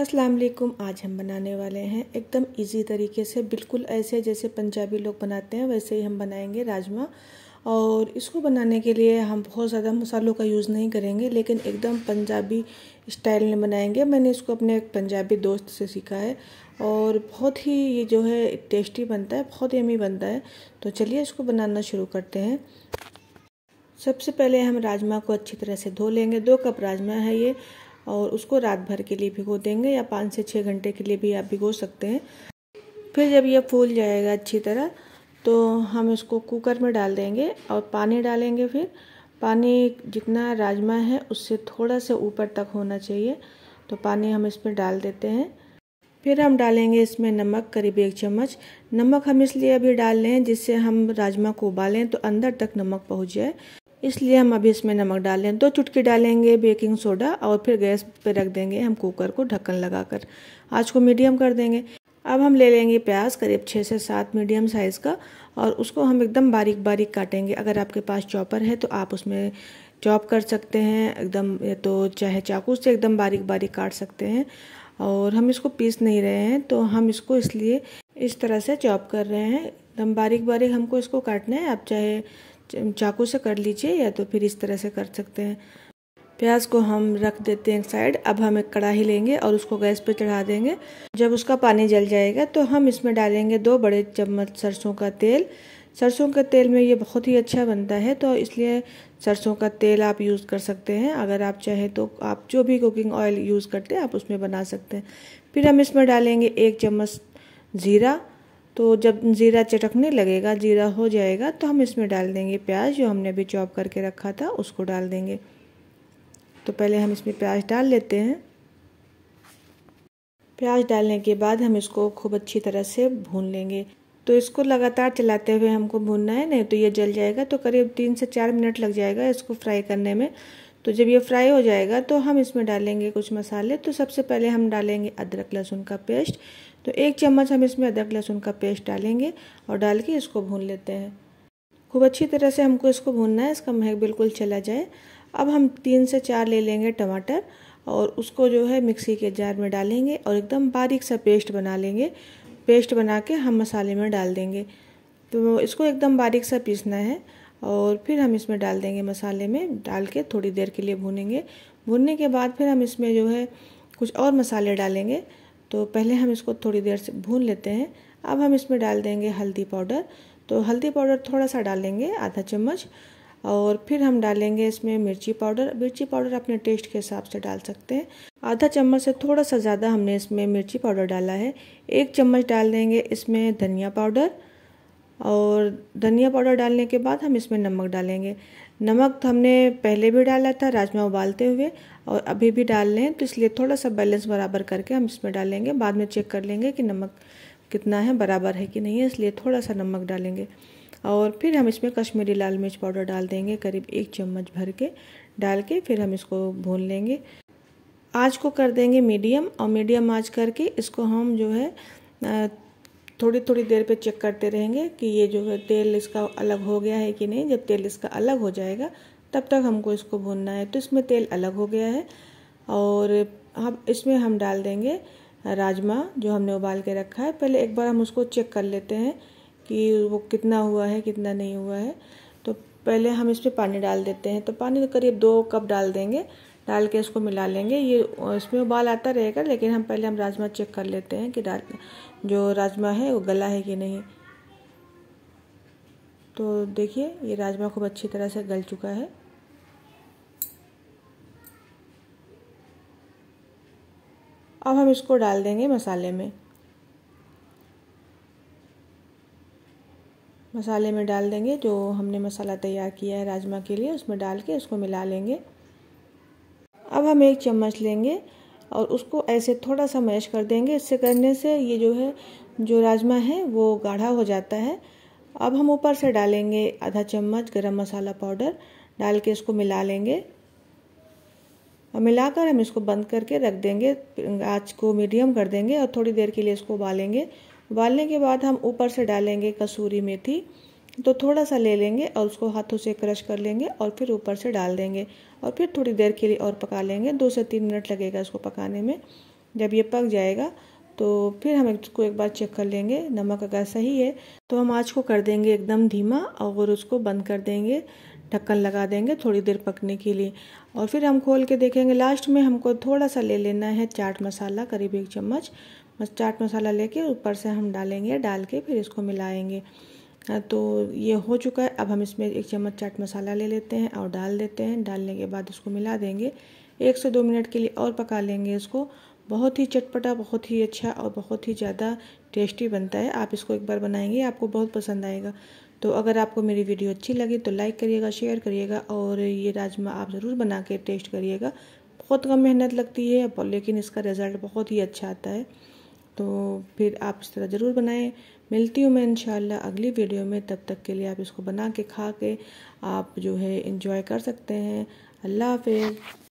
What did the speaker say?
अस्सलाम वालेकुम आज हम बनाने वाले हैं एकदम इजी तरीके से बिल्कुल ऐसे जैसे पंजाबी लोग बनाते हैं वैसे ही हम बनाएंगे राजमा और इसको बनाने के लिए हम बहुत ज़्यादा मसालों का यूज़ नहीं करेंगे लेकिन एकदम पंजाबी स्टाइल में बनाएंगे मैंने इसको अपने एक पंजाबी दोस्त से सीखा है और बहुत ही ये जो है टेस्टी बनता है बहुत यमी बनता है तो चलिए इसको बनाना शुरू करते हैं सबसे पहले हम राजमा को अच्छी तरह से धो लेंगे दो कप राजमा है ये और उसको रात भर के लिए भिगो देंगे या पाँच से छः घंटे के लिए भी आप भिगो सकते हैं फिर जब यह फूल जाएगा अच्छी तरह तो हम इसको कुकर में डाल देंगे और पानी डालेंगे फिर पानी जितना राजमा है उससे थोड़ा सा ऊपर तक होना चाहिए तो पानी हम इसमें डाल देते हैं फिर हम डालेंगे इसमें नमक करीब एक चम्मच नमक हम इसलिए अभी डाल लें जिससे हम राजमा को उबालें तो अंदर तक नमक पहुँच जाए इसलिए हम अभी इसमें नमक डालें दो चुटकी डालेंगे बेकिंग सोडा और फिर गैस पर रख देंगे हम कुकर को ढक्कन लगाकर आज को मीडियम कर देंगे अब हम ले लेंगे प्याज करीब छः से सात मीडियम साइज़ का और उसको हम एकदम बारीक बारीक काटेंगे अगर आपके पास चॉपर है तो आप उसमें चॉप कर सकते हैं एकदम तो चाहे चाकू से एकदम बारीक बारीक काट सकते हैं और हम इसको पीस नहीं रहे हैं तो हम इसको इसलिए इस तरह से चॉप कर रहे हैं एकदम बारीक बारीक हमको इसको काटना है आप चाहे चाकू से कर लीजिए या तो फिर इस तरह से कर सकते हैं प्याज को हम रख देते हैं साइड अब हम एक कढ़ाई लेंगे और उसको गैस पर चढ़ा देंगे जब उसका पानी जल जाएगा तो हम इसमें डालेंगे दो बड़े चम्मच सरसों का तेल सरसों के तेल में ये बहुत ही अच्छा बनता है तो इसलिए सरसों का तेल आप यूज़ कर सकते हैं अगर आप चाहें तो आप जो भी कुकिंग ऑयल यूज़ करते हैं आप उसमें बना सकते हैं फिर हम इसमें डालेंगे एक चम्मच ज़ीरा तो जब ज़ीरा चटकने लगेगा ज़ीरा हो जाएगा तो हम इसमें डाल देंगे प्याज जो हमने अभी चॉप करके रखा था उसको डाल देंगे तो पहले हम इसमें प्याज डाल लेते हैं प्याज डालने के बाद हम इसको खूब अच्छी तरह से भून लेंगे तो इसको लगातार चलाते हुए हमको भूनना है नहीं तो ये जल जाएगा तो करीब तीन से चार मिनट लग जाएगा इसको फ्राई करने में तो जब ये फ्राई हो जाएगा तो हम इसमें डालेंगे कुछ मसाले तो सबसे पहले हम डालेंगे अदरक लहसुन का पेस्ट तो एक चम्मच हम इसमें अदरक लहसुन का पेस्ट डालेंगे और डाल के इसको भून लेते हैं खूब अच्छी तरह से हमको इसको भूनना है इसका महक बिल्कुल चला जाए अब हम तीन से चार ले लेंगे टमाटर और उसको जो है मिक्सी के जार में डालेंगे और एकदम बारीक सा पेस्ट बना लेंगे पेस्ट बना के हम मसाले में डाल देंगे तो इसको एकदम बारीक सा पीसना है और फिर हम इसमें डाल देंगे मसाले में डाल के थोड़ी देर के लिए भूनेंगे भूनने के बाद फिर हम इसमें जो है कुछ और मसाले डालेंगे तो पहले हम इसको थोड़ी देर से भून लेते हैं अब हम इसमें डाल देंगे हल्दी पाउडर तो हल्दी पाउडर थोड़ा सा डालेंगे आधा चम्मच और फिर हम डालेंगे इसमें मिर्ची पाउडर मिर्ची पाउडर अपने टेस्ट के हिसाब से डाल सकते हैं आधा चम्मच से थोड़ा सा ज़्यादा हमने इसमें मिर्ची पाउडर डाला है एक चम्मच डाल देंगे इसमें धनिया पाउडर और धनिया पाउडर डालने के बाद हम इसमें नमक डालेंगे नमक तो हमने पहले भी डाला था राजमा उबालते हुए और अभी भी डाल लें तो इसलिए थोड़ा सा बैलेंस बराबर करके हम इसमें डालेंगे बाद में चेक कर लेंगे कि नमक कितना है बराबर है कि नहीं है इसलिए थोड़ा सा नमक डालेंगे और फिर हम इसमें कश्मीरी लाल मिर्च पाउडर डाल देंगे करीब एक चम्मच भर के डाल के फिर हम इसको भून लेंगे आज को कर देंगे मीडियम और मीडियम आज करके इसको हम जो है थोड़ी थोड़ी देर पे चेक करते रहेंगे कि ये जो है तेल इसका अलग हो गया है कि नहीं जब तेल इसका अलग हो जाएगा तब तक हमको इसको भूनना है तो इसमें तेल अलग हो गया है और हम इसमें हम डाल देंगे राजमा जो हमने उबाल के रखा है पहले एक बार हम उसको चेक कर लेते हैं कि वो कितना हुआ है कितना नहीं हुआ है तो पहले हम इसमें पानी डाल देते हैं तो पानी करीब दो कप डाल देंगे डाल के इसको मिला लेंगे ये इसमें उबाल आता रहेगा लेकिन हम पहले हम राजमा चेक कर लेते हैं कि जो राजमा है वो गला है कि नहीं तो देखिए ये राजमा खूब अच्छी तरह से गल चुका है अब हम इसको डाल देंगे मसाले में मसाले में डाल देंगे जो हमने मसाला तैयार किया है राजमा के लिए उसमें डाल के इसको मिला लेंगे अब हम एक चम्मच लेंगे और उसको ऐसे थोड़ा सा मैश कर देंगे इससे करने से ये जो है जो राजमा है वो गाढ़ा हो जाता है अब हम ऊपर से डालेंगे आधा चम्मच गरम मसाला पाउडर डाल के इसको मिला लेंगे और मिलाकर हम इसको बंद करके रख देंगे आँच को मीडियम कर देंगे और थोड़ी देर के लिए इसको उबालेंगे उबालने के बाद हम ऊपर से डालेंगे कसूरी मेथी तो थोड़ा सा ले लेंगे और उसको हाथों से क्रश कर लेंगे और फिर ऊपर से डाल देंगे और फिर थोड़ी देर के लिए और पका लेंगे दो से तीन मिनट लगेगा इसको पकाने में जब ये पक जाएगा तो फिर हम इसको एक बार चेक कर लेंगे नमक अगर सही है तो हम आँच को कर देंगे एकदम धीमा और उसको बंद कर देंगे ढक्कन लगा देंगे थोड़ी देर पकने के लिए और फिर हम खोल के देखेंगे लास्ट में हमको थोड़ा सा ले लेना है चाट मसाला करीब एक चम्मच चाट मसाला लेके ऊपर से हम डालेंगे डाल के फिर इसको मिलाएंगे हाँ, तो ये हो चुका है अब हम इसमें एक चम्मच चाट मसाला ले लेते हैं और डाल देते हैं डालने के बाद उसको मिला देंगे एक से दो मिनट के लिए और पका लेंगे इसको बहुत ही चटपटा बहुत ही अच्छा और बहुत ही ज़्यादा टेस्टी बनता है आप इसको एक बार बनाएंगे आपको बहुत पसंद आएगा तो अगर आपको मेरी वीडियो अच्छी लगी तो लाइक करिएगा शेयर करिएगा और ये राजमा आप ज़रूर बना के टेस्ट करिएगा बहुत कम मेहनत लगती है लेकिन इसका रिज़ल्ट बहुत ही अच्छा आता है तो फिर आप इस तरह ज़रूर बनाएं मिलती हूँ मैं इंशाल्लाह अगली वीडियो में तब तक के लिए आप इसको बना के खा के आप जो है इंजॉय कर सकते हैं अल्लाह हाफिज़